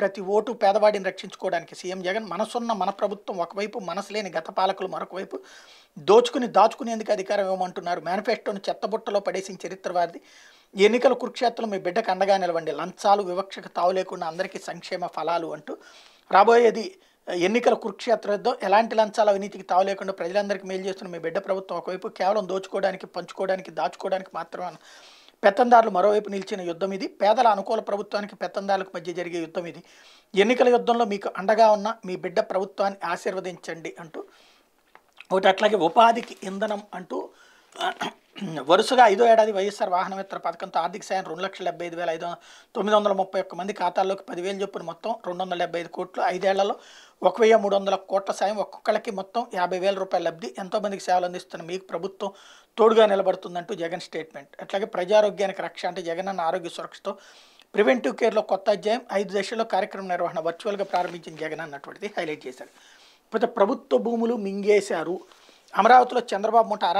ప్రతి ఓటు పేదవాడిని రక్షించుకోవడానికి సీఎం జగన్ మనసున్న మన ప్రభుత్వం ఒకవైపు మనసు లేని గత పాలకులు మరొకవైపు దోచుకుని దాచుకునేందుకు అధికారం ఇవ్వమంటున్నారు మేనిఫెస్టోను చెత్తబుట్టలో పడేసిన చరిత్రవాది ఎన్నికల కురుక్షేత్రంలో మీ బిడ్డకు అండగా నిలవండి లంచాలు వివక్షకు తావు లేకుండా అందరికీ సంక్షేమ ఫలాలు అంటూ రాబోయేది ఎన్నికల కురుక్షేత్రంతో ఎలాంటి లంచాల అవినీతికి లేకుండా ప్రజలందరికీ మేలు చేస్తున్న మీ బిడ్డ ప్రభుత్వం ఒకవైపు కేవలం దోచుకోవడానికి పంచుకోవడానికి దాచుకోవడానికి మాత్రమే పెత్తందారులు మరోవైపు నిలిచిన యుద్ధం ఇది పేదల అనుకూల ప్రభుత్వానికి పెత్తందారులకు మధ్య జరిగే యుద్ధం ఇది ఎన్నికల యుద్ధంలో మీకు అండగా ఉన్న మీ బిడ్డ ప్రభుత్వాన్ని ఆశీర్వదించండి అంటూ ఒకటి అట్లాగే ఉపాధికి ఇంధనం అంటూ వరుసగా ఐదో ఏడాది వైఎస్ఆర్ వాహనమిత్ర పథకంతో ఆర్థిక సాయం రెండు లక్షల డెబ్బై ఐదు వేల ఐదు తొమ్మిది వందల ముప్పై ఒక్క మంది ఖాతాల్లోకి పదివేలు చొప్పున మొత్తం రెండు వందల డెబ్బై ఐదు కోట్లు ఐదేళ్లలో ఒక వెయ్యి మూడు వందల కోట్ల సాయం ఒక్కొక్కరికి మొత్తం యాభై వేల రూపాయల లబ్ధి ఎంతోమందికి సేవలు అందిస్తున్న మీకు ప్రభుత్వం తోడుగా నిలబడుతుందంటూ జగన్ స్టేట్మెంట్ అట్లాగే ప్రజారోగ్యానికి రక్ష అంటే జగన్ అన్న ఆరోగ్య సురక్షతో ప్రివెంటివ్ కేర్లో కొత్త అధ్యాయం ఐదు దశల్లో కార్యక్రమం నిర్వహణ వర్చువల్గా ప్రారంభించిన జగన్ అన్నటువంటిది హైలైట్ చేశారు ఇకపోతే ప్రభుత్వ భూములు మింగేశారు అమరావతిలో చంద్రబాబు ముఠ